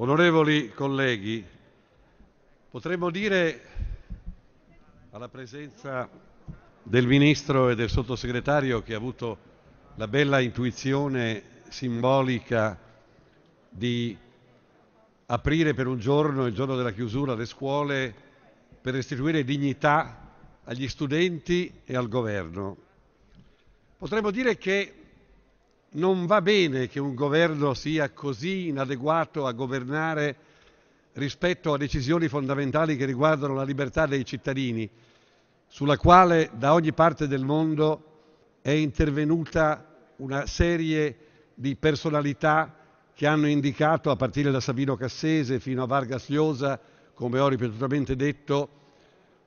Onorevoli colleghi, potremmo dire alla presenza del Ministro e del Sottosegretario che ha avuto la bella intuizione simbolica di aprire per un giorno, il giorno della chiusura, le scuole per restituire dignità agli studenti e al governo. Potremmo dire che non va bene che un governo sia così inadeguato a governare rispetto a decisioni fondamentali che riguardano la libertà dei cittadini, sulla quale da ogni parte del mondo è intervenuta una serie di personalità che hanno indicato, a partire da Sabino Cassese fino a Vargas Llosa, come ho ripetutamente detto,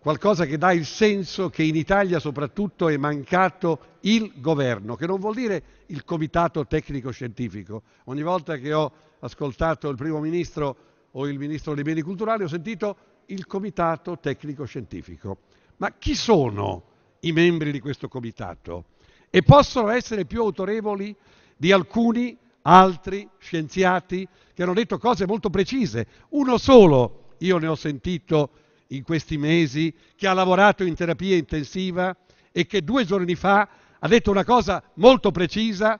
qualcosa che dà il senso che in Italia soprattutto è mancato il governo, che non vuol dire il comitato tecnico-scientifico. Ogni volta che ho ascoltato il primo ministro o il ministro dei beni culturali ho sentito il comitato tecnico-scientifico. Ma chi sono i membri di questo comitato? E possono essere più autorevoli di alcuni altri scienziati che hanno detto cose molto precise. Uno solo, io ne ho sentito in questi mesi, che ha lavorato in terapia intensiva e che due giorni fa ha detto una cosa molto precisa,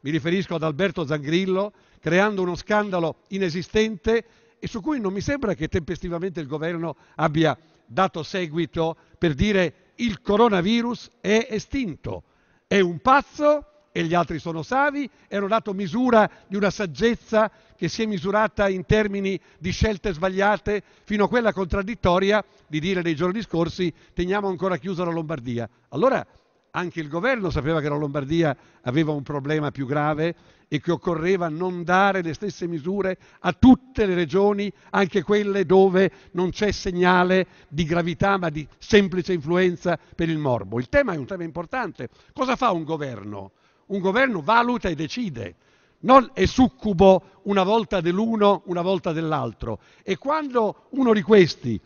mi riferisco ad Alberto Zangrillo, creando uno scandalo inesistente e su cui non mi sembra che tempestivamente il governo abbia dato seguito per dire il coronavirus è estinto. È un pazzo e gli altri sono savi e hanno dato misura di una saggezza che si è misurata in termini di scelte sbagliate fino a quella contraddittoria di dire nei giorni scorsi teniamo ancora chiusa la Lombardia. Allora anche il governo sapeva che la Lombardia aveva un problema più grave e che occorreva non dare le stesse misure a tutte le regioni, anche quelle dove non c'è segnale di gravità ma di semplice influenza per il morbo. Il tema è un tema importante. Cosa fa un governo? Un governo valuta e decide, non è succubo una volta dell'uno, una volta dell'altro. E quando uno di questi,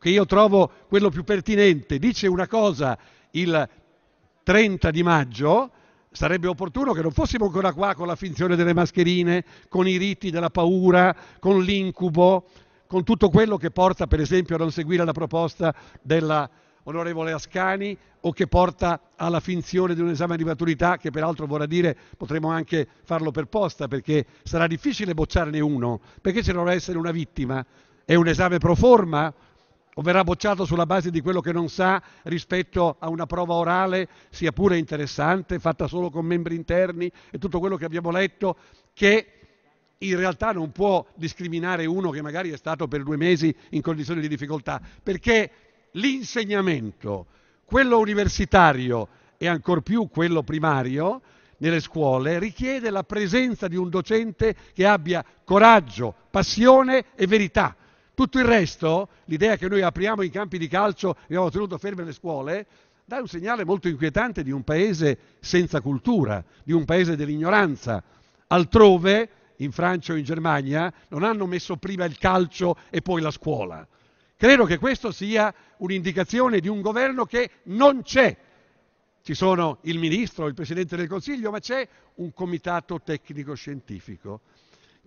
che io trovo quello più pertinente, dice una cosa il 30 di maggio, sarebbe opportuno che non fossimo ancora qua con la finzione delle mascherine, con i riti della paura, con l'incubo, con tutto quello che porta per esempio a non seguire la proposta della onorevole Ascani o che porta alla finzione di un esame di maturità che peraltro vorrà dire potremo anche farlo per posta perché sarà difficile bocciarne uno perché ci dovrà essere una vittima. È un esame pro forma o verrà bocciato sulla base di quello che non sa rispetto a una prova orale, sia pure interessante, fatta solo con membri interni e tutto quello che abbiamo letto, che in realtà non può discriminare uno che magari è stato per due mesi in condizioni di difficoltà, perché l'insegnamento, quello universitario e ancor più quello primario, nelle scuole richiede la presenza di un docente che abbia coraggio, passione e verità. Tutto il resto, l'idea che noi apriamo i campi di calcio e abbiamo tenuto ferme le scuole, dà un segnale molto inquietante di un paese senza cultura, di un paese dell'ignoranza. Altrove, in Francia o in Germania, non hanno messo prima il calcio e poi la scuola. Credo che questa sia un'indicazione di un governo che non c'è. Ci sono il ministro, il Presidente del Consiglio, ma c'è un comitato tecnico-scientifico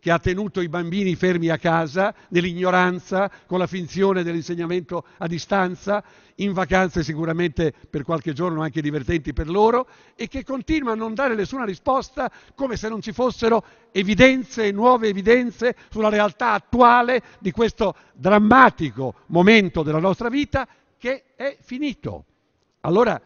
che ha tenuto i bambini fermi a casa, nell'ignoranza, con la finzione dell'insegnamento a distanza, in vacanze sicuramente per qualche giorno anche divertenti per loro, e che continua a non dare nessuna risposta come se non ci fossero evidenze, nuove evidenze sulla realtà attuale di questo drammatico momento della nostra vita che è finito. Allora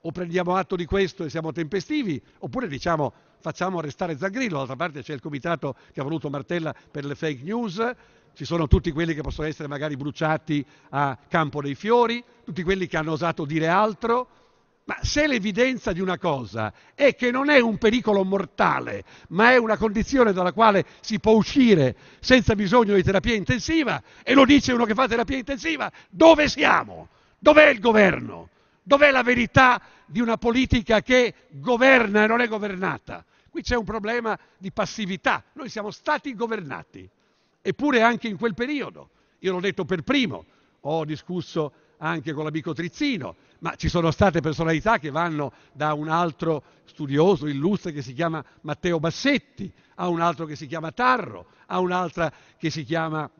o prendiamo atto di questo e siamo tempestivi, oppure diciamo facciamo arrestare Zagrillo, d'altra parte c'è il comitato che ha voluto Martella per le fake news, ci sono tutti quelli che possono essere magari bruciati a Campo dei Fiori, tutti quelli che hanno osato dire altro, ma se l'evidenza di una cosa è che non è un pericolo mortale, ma è una condizione dalla quale si può uscire senza bisogno di terapia intensiva, e lo dice uno che fa terapia intensiva, dove siamo? Dov'è il governo? Dov'è la verità di una politica che governa e non è governata? Qui c'è un problema di passività. Noi siamo stati governati, eppure anche in quel periodo. Io l'ho detto per primo, ho discusso anche con l'amico Trizzino, ma ci sono state personalità che vanno da un altro studioso illustre che si chiama Matteo Bassetti, a un altro che si chiama Tarro, a un'altra che si chiama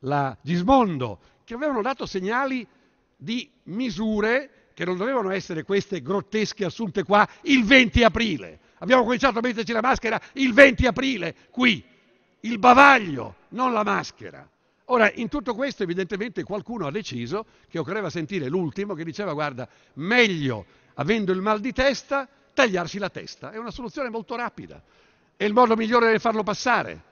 la Gismondo, che avevano dato segnali di misure che non dovevano essere queste grottesche assunte qua il 20 aprile, Abbiamo cominciato a metterci la maschera il 20 aprile, qui. Il bavaglio, non la maschera. Ora, in tutto questo evidentemente qualcuno ha deciso che occorreva sentire l'ultimo che diceva guarda, meglio avendo il mal di testa tagliarsi la testa. È una soluzione molto rapida. È il modo migliore per farlo passare.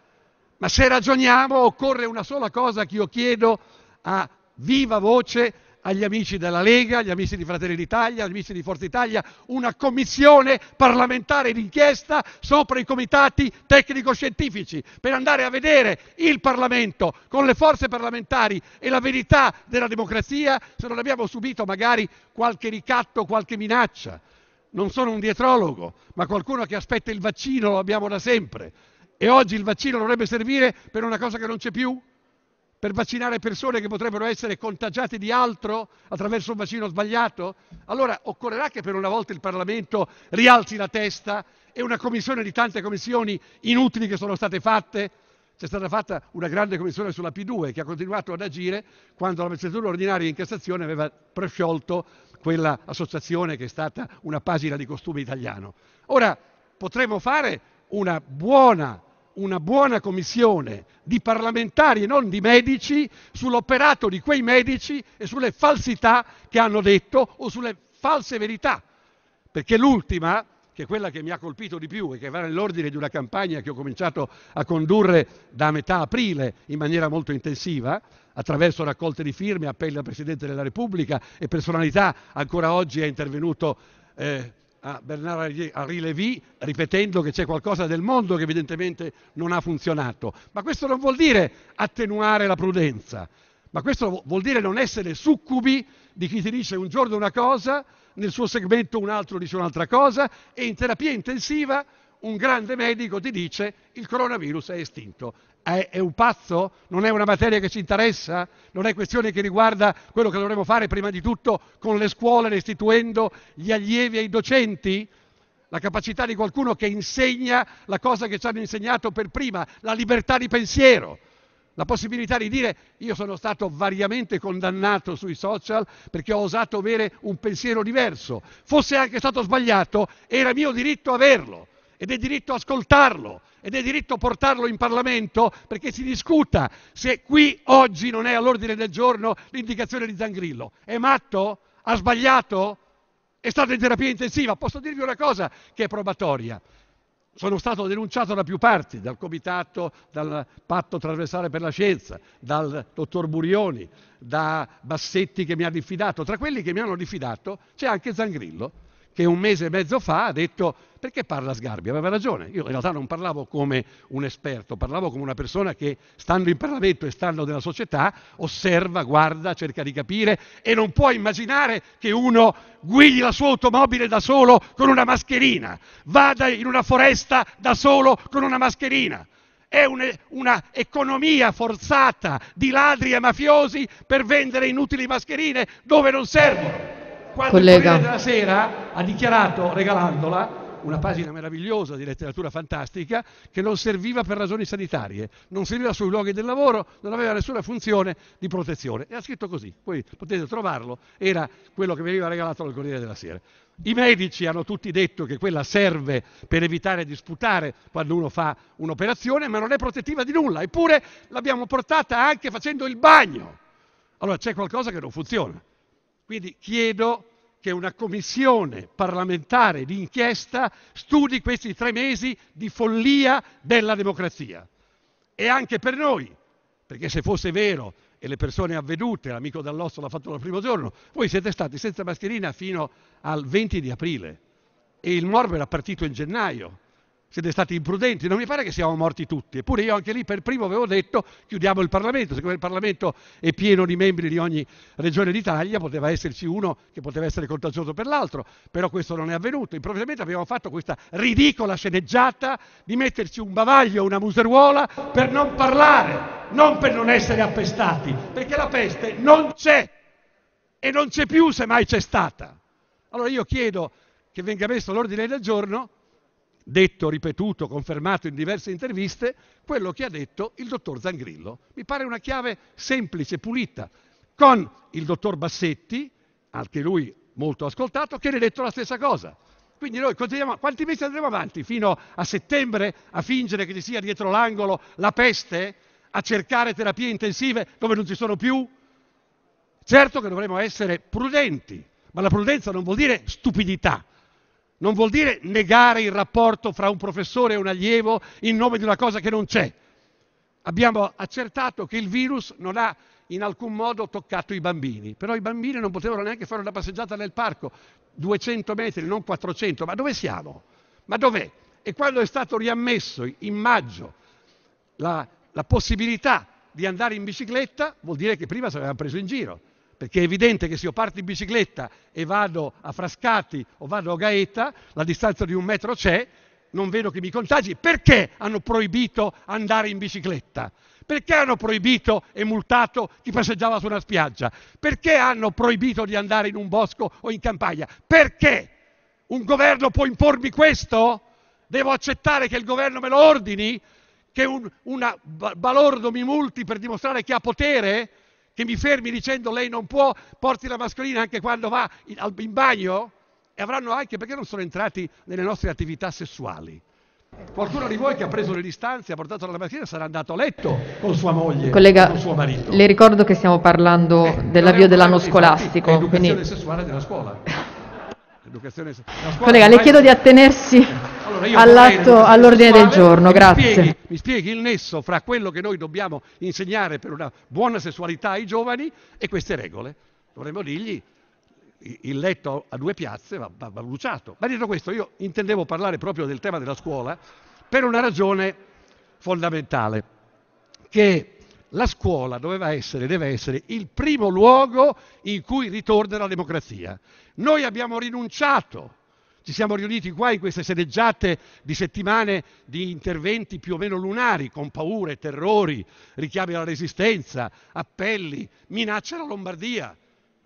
Ma se ragioniamo occorre una sola cosa che io chiedo a viva voce agli amici della Lega, agli amici di Fratelli d'Italia, agli amici di Forza Italia, una commissione parlamentare d'inchiesta sopra i comitati tecnico-scientifici per andare a vedere il Parlamento con le forze parlamentari e la verità della democrazia se non abbiamo subito magari qualche ricatto, qualche minaccia. Non sono un dietrologo, ma qualcuno che aspetta il vaccino lo abbiamo da sempre. E oggi il vaccino dovrebbe servire per una cosa che non c'è più? per vaccinare persone che potrebbero essere contagiate di altro attraverso un vaccino sbagliato? Allora occorrerà che per una volta il Parlamento rialzi la testa e una commissione di tante commissioni inutili che sono state fatte? C'è stata fatta una grande commissione sulla P2 che ha continuato ad agire quando la magistratura ordinaria in Cassazione aveva presciolto quella associazione che è stata una pagina di costume italiano. Ora potremmo fare una buona una buona commissione di parlamentari e non di medici sull'operato di quei medici e sulle falsità che hanno detto o sulle false verità. Perché l'ultima, che è quella che mi ha colpito di più e che va nell'ordine di una campagna che ho cominciato a condurre da metà aprile in maniera molto intensiva, attraverso raccolte di firme, appelli al Presidente della Repubblica e personalità, ancora oggi è intervenuto eh, a Bernard Henri Lévy ripetendo che c'è qualcosa del mondo che evidentemente non ha funzionato. Ma questo non vuol dire attenuare la prudenza, ma questo vuol dire non essere succubi di chi ti dice un giorno una cosa, nel suo segmento un altro dice un'altra cosa e in terapia intensiva un grande medico ti dice il coronavirus è estinto. È, è, un pazzo? Non è una materia che ci interessa? Non è questione che riguarda quello che dovremmo fare prima di tutto con le scuole, restituendo gli allievi ai docenti? La capacità di qualcuno che insegna la cosa che ci hanno insegnato per prima, la libertà di pensiero la possibilità di dire io sono stato variamente condannato sui social perché ho osato avere un pensiero diverso. Fosse anche stato sbagliato, era mio diritto averlo ed è diritto ascoltarlo ed è diritto portarlo in Parlamento perché si discuta se qui oggi non è all'ordine del giorno l'indicazione di Zangrillo. È matto? Ha sbagliato? È stato in terapia intensiva? Posso dirvi una cosa che è probatoria. Sono stato denunciato da più parti, dal Comitato, dal Patto Trasversale per la Scienza, dal dottor Burioni, da Bassetti che mi ha diffidato. Tra quelli che mi hanno diffidato c'è anche Zangrillo che un mese e mezzo fa ha detto perché parla Sgarbi? Aveva ragione, io in realtà non parlavo come un esperto, parlavo come una persona che stando in Parlamento e stando nella società osserva, guarda, cerca di capire e non può immaginare che uno guidi la sua automobile da solo con una mascherina, vada in una foresta da solo con una mascherina. È un'economia forzata di ladri e mafiosi per vendere inutili mascherine dove non servono quando collega. il Corriere della Sera ha dichiarato, regalandola, una pagina meravigliosa di letteratura fantastica che non serviva per ragioni sanitarie, non serviva sui luoghi del lavoro, non aveva nessuna funzione di protezione. E ha scritto così, poi potete trovarlo, era quello che veniva regalato al Corriere della Sera. I medici hanno tutti detto che quella serve per evitare di sputare quando uno fa un'operazione, ma non è protettiva di nulla, eppure l'abbiamo portata anche facendo il bagno. Allora c'è qualcosa che non funziona. Quindi chiedo che una commissione parlamentare d'inchiesta studi questi tre mesi di follia della democrazia. E anche per noi, perché se fosse vero e le persone avvedute, l'amico Dall'Osso l'ha fatto dal primo giorno, voi siete stati senza mascherina fino al 20 di aprile e il morbo era partito in gennaio siete stati imprudenti, non mi pare che siamo morti tutti. Eppure io anche lì per primo avevo detto chiudiamo il Parlamento, siccome il Parlamento è pieno di membri di ogni regione d'Italia, poteva esserci uno che poteva essere contagioso per l'altro, però questo non è avvenuto. Improvvisamente abbiamo fatto questa ridicola sceneggiata di metterci un bavaglio, una museruola per non parlare, non per non essere appestati, perché la peste non c'è e non c'è più se mai c'è stata. Allora io chiedo che venga messo l'ordine del giorno detto, ripetuto, confermato in diverse interviste quello che ha detto il dottor Zangrillo. Mi pare una chiave semplice, pulita, con il dottor Bassetti, anche lui molto ascoltato, che ne ha detto la stessa cosa. Quindi noi continuiamo, quanti mesi andremo avanti? Fino a settembre a fingere che ci sia dietro l'angolo la peste? A cercare terapie intensive dove non ci sono più? Certo che dovremo essere prudenti, ma la prudenza non vuol dire stupidità non vuol dire negare il rapporto fra un professore e un allievo in nome di una cosa che non c'è. Abbiamo accertato che il virus non ha in alcun modo toccato i bambini, però i bambini non potevano neanche fare una passeggiata nel parco, 200 metri, non 400, ma dove siamo? Ma dov'è? E quando è stato riammesso in maggio la, la possibilità di andare in bicicletta, vuol dire che prima si aveva preso in giro perché è evidente che se io parto in bicicletta e vado a Frascati o vado a Gaeta, la distanza di un metro c'è, non vedo che mi contagi. Perché hanno proibito andare in bicicletta? Perché hanno proibito e multato chi passeggiava su una spiaggia? Perché hanno proibito di andare in un bosco o in campagna? Perché? Un governo può impormi questo? Devo accettare che il governo me lo ordini? Che un, una balordo mi multi per dimostrare che ha potere? che mi fermi dicendo lei non può, porti la mascherina anche quando va in, bagno? E avranno anche perché non sono entrati nelle nostre attività sessuali. Qualcuno di voi che ha preso le distanze, ha portato la mascherina, sarà andato a letto con sua moglie, Collega, con suo marito. Le ricordo che stiamo parlando eh, dell'avvio dell'anno scolastico. educazione quindi... sessuale della scuola. educazione... Scuola Collega, le chiedo di attenersi. all'atto, all'ordine del giorno. Grazie. Mi spieghi, mi spieghi il nesso fra quello che noi dobbiamo insegnare per una buona sessualità ai giovani e queste regole. Dovremmo dirgli il letto a due piazze va, va, va bruciato. Ma detto questo, io intendevo parlare proprio del tema della scuola per una ragione fondamentale, che la scuola doveva essere, deve essere il primo luogo in cui ritorna la democrazia. Noi abbiamo rinunciato ci siamo riuniti qua in queste sedeggiate di settimane di interventi più o meno lunari, con paure, terrori, richiami alla resistenza, appelli, minacce alla Lombardia.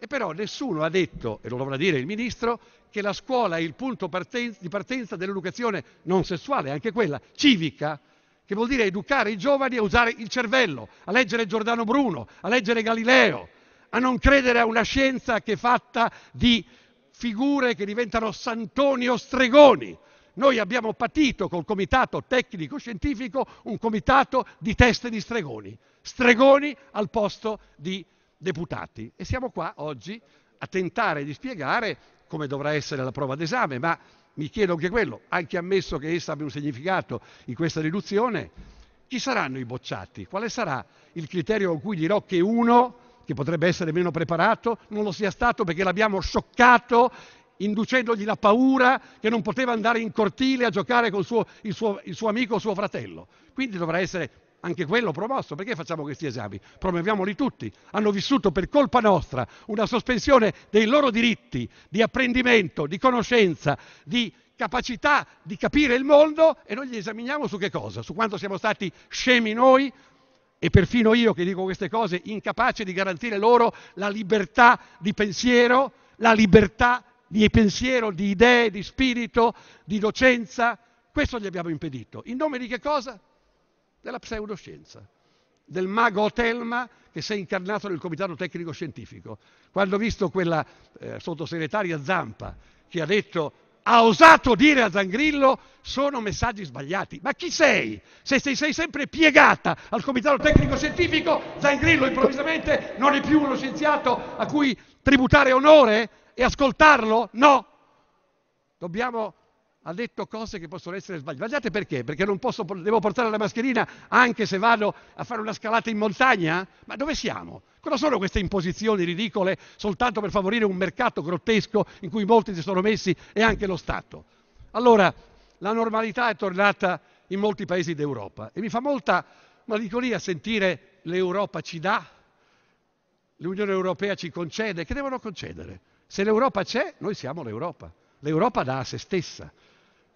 E però nessuno ha detto, e lo dovrà dire il Ministro, che la scuola è il punto partenza, di partenza dell'educazione non sessuale, anche quella civica, che vuol dire educare i giovani a usare il cervello, a leggere Giordano Bruno, a leggere Galileo, a non credere a una scienza che è fatta di figure che diventano santoni o stregoni. Noi abbiamo patito col comitato tecnico-scientifico un comitato di teste di stregoni, stregoni al posto di deputati. E siamo qua oggi a tentare di spiegare come dovrà essere la prova d'esame, ma mi chiedo anche quello, anche ammesso che essa abbia un significato in questa riduzione, chi saranno i bocciati? Quale sarà il criterio con cui dirò che uno che potrebbe essere meno preparato, non lo sia stato perché l'abbiamo scioccato inducendogli la paura che non poteva andare in cortile a giocare con suo, il, suo, il suo amico o suo fratello. Quindi dovrà essere anche quello promosso. Perché facciamo questi esami? Promuoviamoli tutti. Hanno vissuto per colpa nostra una sospensione dei loro diritti di apprendimento, di conoscenza, di capacità di capire il mondo e noi li esaminiamo su che cosa? Su quanto siamo stati scemi noi, e perfino io che dico queste cose, incapace di garantire loro la libertà di pensiero, la libertà di pensiero, di idee, di spirito, di docenza. Questo gli abbiamo impedito. In nome di che cosa? Della pseudoscienza, del mago Otelma che si è incarnato nel Comitato Tecnico Scientifico. Quando ho visto quella eh, sottosegretaria Zampa che ha detto ha osato dire a Zangrillo sono messaggi sbagliati. Ma chi sei? Se sei, sei sempre piegata al Comitato Tecnico Scientifico, Zangrillo improvvisamente non è più uno scienziato a cui tributare onore e ascoltarlo? No. Dobbiamo ha detto cose che possono essere sbagliate. Sbagliate perché? Perché posso, devo portare la mascherina anche se vado a fare una scalata in montagna? Ma dove siamo? Cosa sono queste imposizioni ridicole soltanto per favorire un mercato grottesco in cui molti si sono messi e anche lo Stato? Allora, la normalità è tornata in molti paesi d'Europa e mi fa molta malinconia sentire l'Europa ci dà, l'Unione Europea ci concede, che devono concedere? Se l'Europa c'è, noi siamo l'Europa. L'Europa dà a se stessa.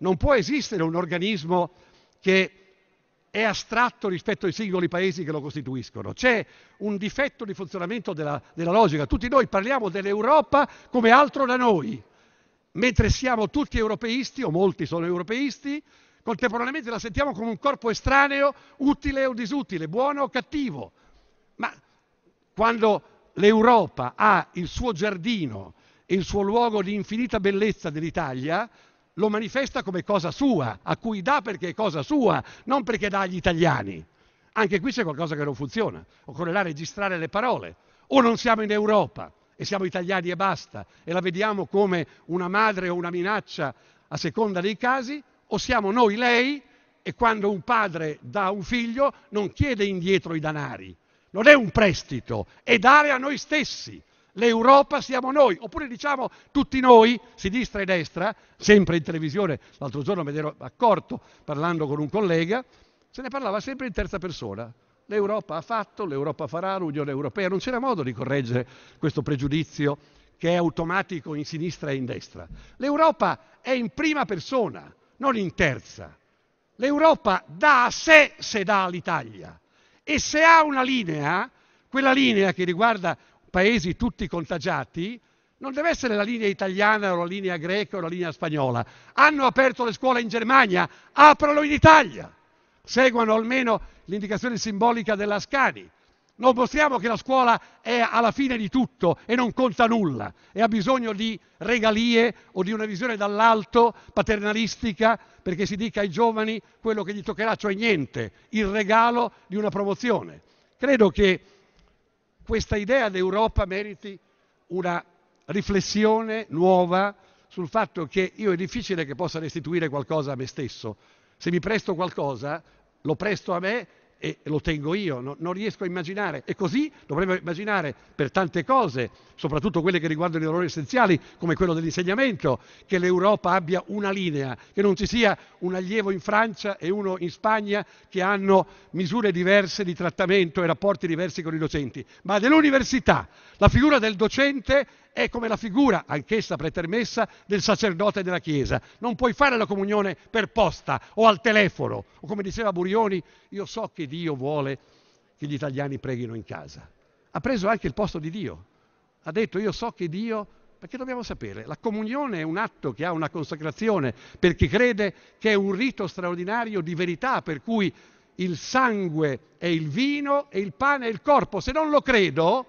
Non può esistere un organismo che è astratto rispetto ai singoli paesi che lo costituiscono. C'è un difetto di funzionamento della, della logica. Tutti noi parliamo dell'Europa come altro da noi, mentre siamo tutti europeisti, o molti sono europeisti, contemporaneamente la sentiamo come un corpo estraneo, utile o disutile, buono o cattivo. Ma quando l'Europa ha il suo giardino e il suo luogo di infinita bellezza dell'Italia, lo manifesta come cosa sua, a cui dà perché è cosa sua, non perché dà agli italiani. Anche qui c'è qualcosa che non funziona, occorrerà registrare le parole. O non siamo in Europa e siamo italiani e basta, e la vediamo come una madre o una minaccia a seconda dei casi, o siamo noi lei e quando un padre dà un figlio non chiede indietro i danari, non è un prestito, è dare a noi stessi. L'Europa siamo noi, oppure diciamo tutti noi, sinistra e destra, sempre in televisione, l'altro giorno me ne ero accorto parlando con un collega, se ne parlava sempre in terza persona. L'Europa ha fatto, l'Europa farà, l'Unione Europea, non c'era modo di correggere questo pregiudizio che è automatico in sinistra e in destra. L'Europa è in prima persona, non in terza. L'Europa dà a sé se dà all'Italia e se ha una linea, quella linea che riguarda paesi tutti contagiati, non deve essere la linea italiana o la linea greca o la linea spagnola. Hanno aperto le scuole in Germania, apralo in Italia. Seguono almeno l'indicazione simbolica della Scani. Non mostriamo che la scuola è alla fine di tutto e non conta nulla e ha bisogno di regalie o di una visione dall'alto paternalistica perché si dica ai giovani quello che gli toccherà, cioè niente, il regalo di una promozione. Credo che questa idea d'Europa meriti una riflessione nuova sul fatto che io è difficile che possa restituire qualcosa a me stesso. Se mi presto qualcosa, lo presto a me e lo tengo io, no, non riesco a immaginare. E così dovremmo immaginare per tante cose, soprattutto quelle che riguardano i valori essenziali, come quello dell'insegnamento, che l'Europa abbia una linea, che non ci sia un allievo in Francia e uno in Spagna che hanno misure diverse di trattamento e rapporti diversi con i docenti, ma dell'università. La figura del docente è come la figura, anch'essa pretermessa, del sacerdote della Chiesa. Non puoi fare la comunione per posta o al telefono, o come diceva Burioni, io so che Dio vuole che gli italiani preghino in casa. Ha preso anche il posto di Dio. Ha detto io so che Dio perché dobbiamo sapere, la comunione è un atto che ha una consacrazione per chi crede che è un rito straordinario di verità per cui il sangue è il vino e il pane è il corpo. Se non lo credo,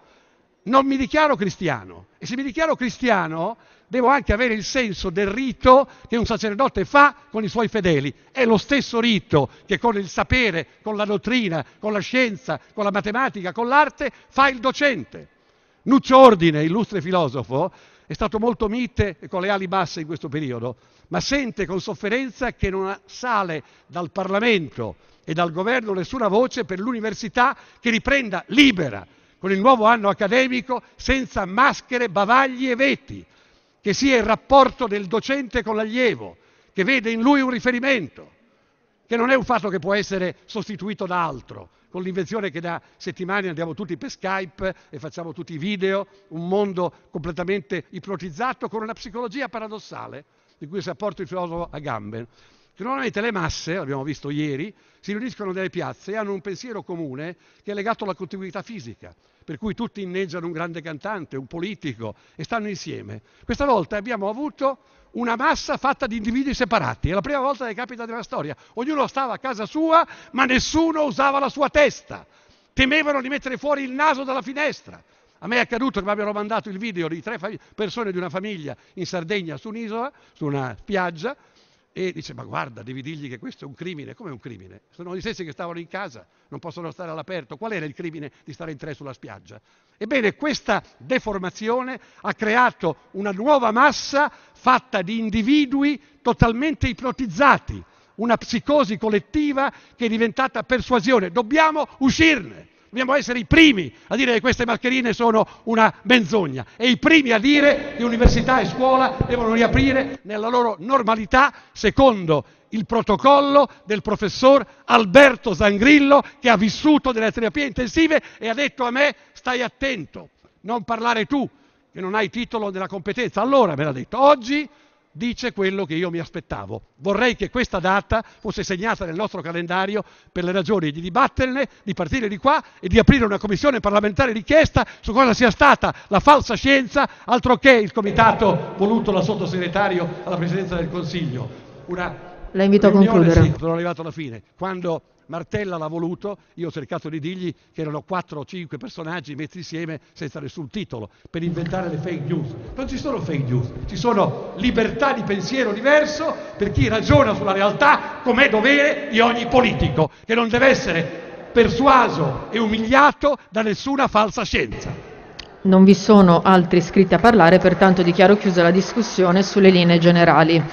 non mi dichiaro cristiano. E se mi dichiaro cristiano, devo anche avere il senso del rito che un sacerdote fa con i suoi fedeli. È lo stesso rito che con il sapere, con la dottrina, con la scienza, con la matematica, con l'arte fa il docente. Nuccio Ordine, illustre filosofo, è stato molto mite e con le ali basse in questo periodo, ma sente con sofferenza che non sale dal Parlamento e dal governo nessuna voce per l'università che riprenda libera con il nuovo anno accademico senza maschere, bavagli e veti, che sia il rapporto del docente con l'allievo, che vede in lui un riferimento, che non è un fatto che può essere sostituito da altro, con l'invenzione che da settimane andiamo tutti per Skype e facciamo tutti i video, un mondo completamente ipnotizzato con una psicologia paradossale, di cui si apporta il filosofo Agamben normalmente le masse, l'abbiamo visto ieri, si riuniscono nelle piazze e hanno un pensiero comune che è legato alla contiguità fisica, per cui tutti inneggiano un grande cantante, un politico e stanno insieme. Questa volta abbiamo avuto una massa fatta di individui separati, è la prima volta che capita nella storia. Ognuno stava a casa sua, ma nessuno usava la sua testa. Temevano di mettere fuori il naso dalla finestra. A me è accaduto che mi abbiano mandato il video di tre persone di una famiglia in Sardegna su un'isola, su una spiaggia, e dice ma guarda devi dirgli che questo è un crimine, come un crimine? Sono gli stessi che stavano in casa, non possono stare all'aperto, qual era il crimine di stare in tre sulla spiaggia? Ebbene questa deformazione ha creato una nuova massa fatta di individui totalmente ipnotizzati, una psicosi collettiva che è diventata persuasione, dobbiamo uscirne, Dobbiamo essere i primi a dire che queste mascherine sono una menzogna e i primi a dire che università e scuola devono riaprire nella loro normalità secondo il protocollo del professor Alberto Zangrillo che ha vissuto delle terapie intensive e ha detto a me stai attento, non parlare tu che non hai titolo della competenza. Allora me l'ha detto. Oggi dice quello che io mi aspettavo. Vorrei che questa data fosse segnata nel nostro calendario per le ragioni di dibatterne, di partire di qua e di aprire una commissione parlamentare d'inchiesta su cosa sia stata la falsa scienza, altro che il comitato voluto dal sottosegretario alla Presidenza del Consiglio. Una La invito a concludere. Sì, sono arrivato alla fine. Quando Martella l'ha voluto, io ho cercato di dirgli che erano 4 o 5 personaggi messi insieme senza nessun titolo, per inventare le fake news. Non ci sono fake news, ci sono libertà di pensiero diverso per chi ragiona sulla realtà com'è dovere di ogni politico, che non deve essere persuaso e umiliato da nessuna falsa scienza. Non vi sono altri iscritti a parlare, pertanto dichiaro chiusa la discussione sulle linee generali.